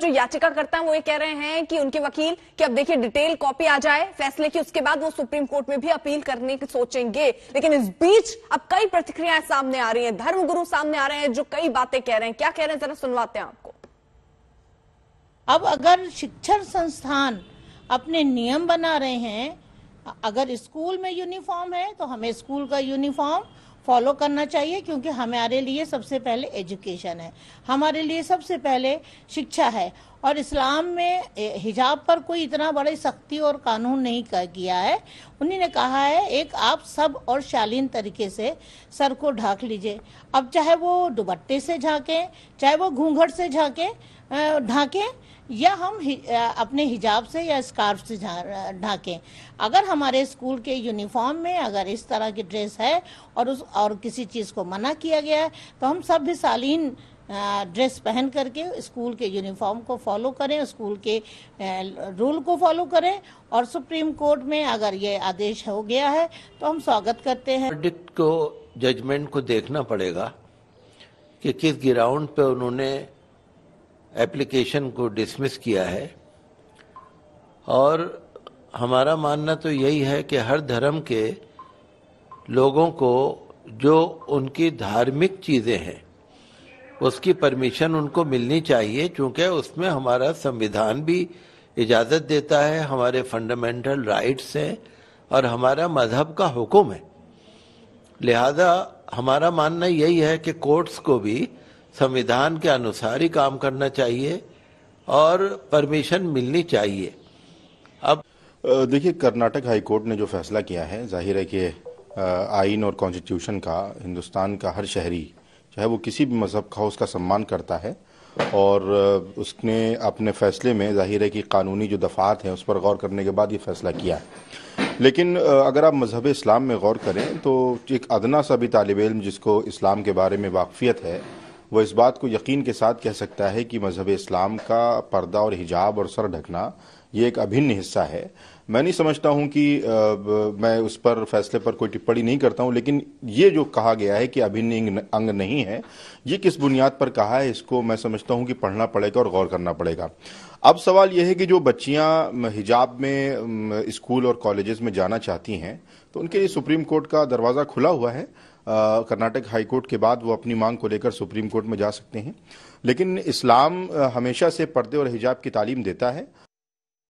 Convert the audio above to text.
जो याचिकाकर्ता है वो ये कह रहे हैं कि उनके वकील कि अब देखिए डिटेल कॉपी आ जाए फैसले की उसके बाद वो सुप्रीम कोर्ट में भी अपील करने की सोचेंगे लेकिन इस बीच अब कई प्रतिक्रियाएं सामने आ रही हैं धर्मगुरु सामने आ रहे हैं जो कई बातें कह रहे हैं क्या कह रहे हैं जरा सुनवाते हैं आपको अब अगर शिक्षण संस्थान अपने नियम बना रहे हैं अगर स्कूल में यूनिफॉर्म है तो हमें स्कूल का यूनिफॉर्म फॉलो करना चाहिए क्योंकि हमारे लिए सबसे पहले एजुकेशन है हमारे लिए सबसे पहले शिक्षा है और इस्लाम में हिजाब पर कोई इतना बड़ी सख्ती और कानून नहीं कर किया है उन्हीं ने कहा है एक आप सब और शालीन तरीके से सर को ढाक लीजिए अब चाहे वो दुबट्टे से झाँकें चाहे वो घूंघट से झाँकें ढाकें या हम अपने हिजाब से या स्कार्फ से ढाकें अगर हमारे स्कूल के यूनिफॉर्म में अगर इस तरह की ड्रेस है और उस और किसी चीज़ को मना किया गया है तो हम सब भी सालीन ड्रेस पहन करके स्कूल के यूनिफॉर्म को फॉलो करें स्कूल के रूल को फॉलो करें और सुप्रीम कोर्ट में अगर ये आदेश हो गया है तो हम स्वागत करते हैं को जजमेंट को देखना पड़ेगा कि किस ग्राउंड पे उन्होंने एप्लीकेशन को डिसमिस किया है और हमारा मानना तो यही है कि हर धर्म के लोगों को जो उनकी धार्मिक चीज़ें हैं उसकी परमिशन उनको मिलनी चाहिए क्योंकि उसमें हमारा संविधान भी इजाज़त देता है हमारे फंडामेंटल राइट्स हैं और हमारा मजहब का हुक्म है लिहाजा हमारा मानना यही है कि कोर्ट्स को भी संविधान के अनुसार ही काम करना चाहिए और परमिशन मिलनी चाहिए अब देखिए कर्नाटक हाई कोर्ट ने जो फैसला किया है जाहिर है कि आइन और कॉन्स्टिट्यूशन का हिंदुस्तान का हर शहरी चाहे वो किसी भी मज़हब का उसका सम्मान करता है और उसने अपने फ़ैसले में जाहिर है कि कानूनी जो दफ़ात हैं उस पर गौर करने के बाद ये फ़ैसला किया है लेकिन अगर आप मज़हब इस्लाम में गौर करें तो एक अदना सा भी तालब इल्म जिसको इस्लाम के बारे में वाकफ़ियत है वह इस बात को यकीन के साथ कह सकता है कि मजहब इस्लाम का पर्दा और हिजाब और सर ढकना ये एक अभिन्न हिस्सा है मैं नहीं समझता हूं कि आ, मैं उस पर फैसले पर कोई टिप्पणी नहीं करता हूं लेकिन ये जो कहा गया है कि अभिन्न अंग नहीं है ये किस बुनियाद पर कहा है इसको मैं समझता हूं कि पढ़ना पड़ेगा और गौर करना पड़ेगा अब सवाल यह है कि जो बच्चियां हिजाब में स्कूल और कॉलेजेस में जाना चाहती हैं तो उनके लिए सुप्रीम कोर्ट का दरवाज़ा खुला हुआ है कर्नाटक हाईकोर्ट के बाद वो अपनी मांग को लेकर सुप्रीम कोर्ट में जा सकते हैं लेकिन इस्लाम हमेशा से पर्दे और हिजाब की तालीम देता है